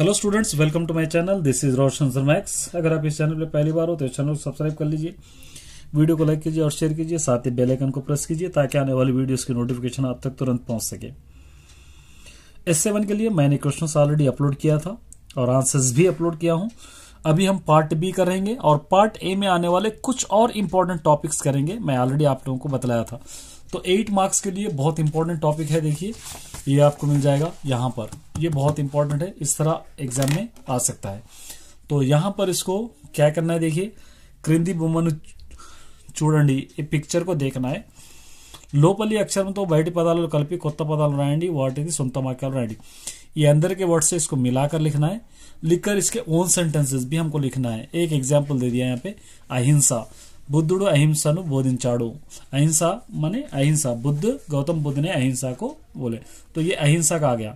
hello students welcome to my channel this is Roshan Max अगर आप इस चैनल पर पहली बार हो तो इस चैनल को सब्सक्राइब कर लीजिए वीडियो को लाइक कीजिए और शेयर कीजिए साथ ही बेल आइकन को प्रेस कीजिए ताकि आने वाली वीडियोस की नोटिफिकेशन आप तक तुरंत पहुंच सके एस सेवन के लिए मैंने क्वेश्चन ऑलरेडी अपलोड किया था और आंसर्स भी अपलोड किया हूँ अभी हम पार्ट बी करेंगे और पार्ट ए में आने वाले कुछ और इम्पोर्टेंट टॉपिक्स करेंगे मैं ऑलरेडी आप लोगों को बतलाया था तो एट मार्क्स के लिए बहुत इंपॉर्टेंट टॉपिक है देखिए ये आपको मिल जाएगा यहाँ पर ये बहुत इंपॉर्टेंट है इस तरह एग्जाम में आ सकता है तो यहां पर इसको क्या करना है देखिए क्रिंदी बुमन चूडी पिक्चर को देखना है లోపలి अक्षर బయటి పదాలు కలిపి కొత్త పదాలు రాయండి వాటిని సొంత వాక్యాలు రాయండి ये अंदर के वर्ड से इसको मिलाकर लिखना है लिखकर इसके ओन सेंटेंसेस भी हमको लिखना है एक एग्जाम्पल दे दिया यहाँ पे अहिंसा बुद्धुड़ अहिंसा బోధించాడు अहिंसा మనే अहिंसा बुद्ध गौतम बुद्ध ने अहिंसा को बोले तो ये अहिंसा का आ गया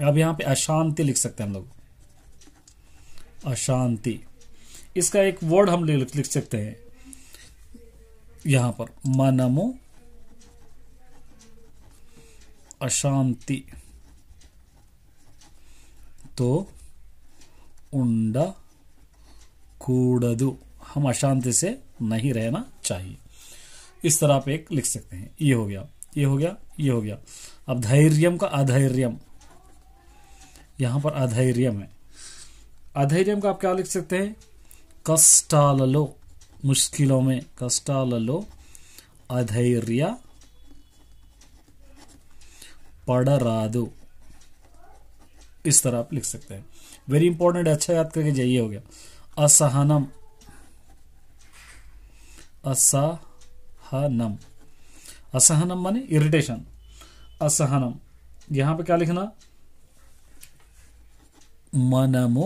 अब यहां पे अशांति लिख सकते हैं हम लोग अशांति इसका एक वर्ड हम लिख सकते हैं यहां पर मनमो अशांति तो उंड कूड़दू हम अशांति से नहीं रहना चाहिए इस तरह आप एक लिख सकते हैं ये हो गया ये हो गया ये हो गया अब धैर्यम का अधैर्यम यहां पर अधैर्यम है अधैर्यम का आप क्या लिख सकते हैं कष्टाललो मुश्किलों में कष्टाललो अधैर्य पड़रादो इस तरह आप लिख सकते हैं वेरी इंपॉर्टेंट अच्छा याद करके जाइए हो गया असहनम असहनम असहनम माने इरिटेशन असहनम यहां पे क्या लिखना మనము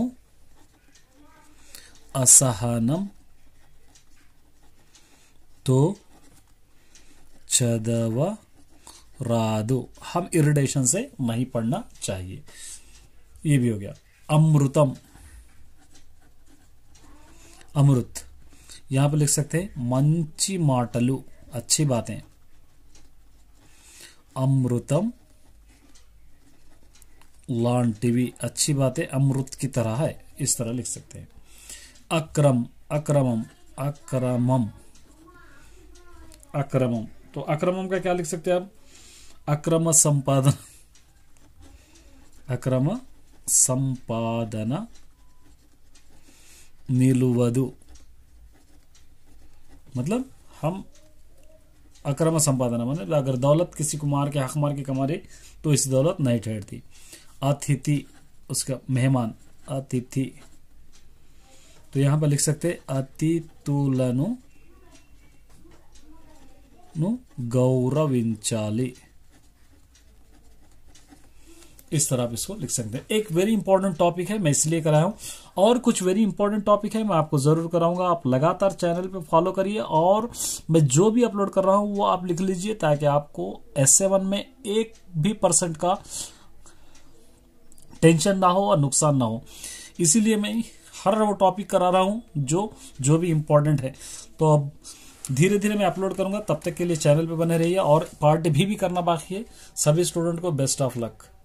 అసహనంతో చదవరాదు हम इरिटेशन से नहीं पढ़ना चाहिए ये भी हो गया अमृतम अमृत यहां पर लिख सकते हैं मंची माटलू अच्छी बातें अमृतम लॉन टीवी अच्छी बात है अमृत की तरह है इस तरह लिख सकते हैं अक्रम अक्रमम अक्रमम अक्रमम तो अक्रमम का क्या लिख सकते हैं आप अक्रम संपादन अक्रम संपादन निलुवधु मतलब हम अक्रम संपादना मतलब अगर दौलत किसी को मार के हक मार के कमा तो इस दौलत नहीं ठहरती अतिथि उसका मेहमान अतिथि तो यहां पर लिख सकते अतिथुलनु गौरव इस तरह आप इसको लिख सकते हैं एक वेरी इंपॉर्टेंट टॉपिक है मैं इसलिए कराया हूं और कुछ वेरी इंपॉर्टेंट टॉपिक है मैं आपको जरूर कराऊंगा आप लगातार चैनल पे फॉलो करिए और मैं जो भी अपलोड कर रहा हूं वो आप लिख लीजिए ताकि आपको एस वन में एक भी परसेंट का टेंशन ना हो और नुकसान ना हो इसीलिए मैं हर वो टॉपिक करा रहा हूँ जो जो भी इम्पोर्टेंट है तो अब धीरे धीरे मैं अपलोड करूंगा तब तक के लिए चैनल पे बने रहिए और पार्ट भी भी करना बाकी है सभी स्टूडेंट को बेस्ट ऑफ लक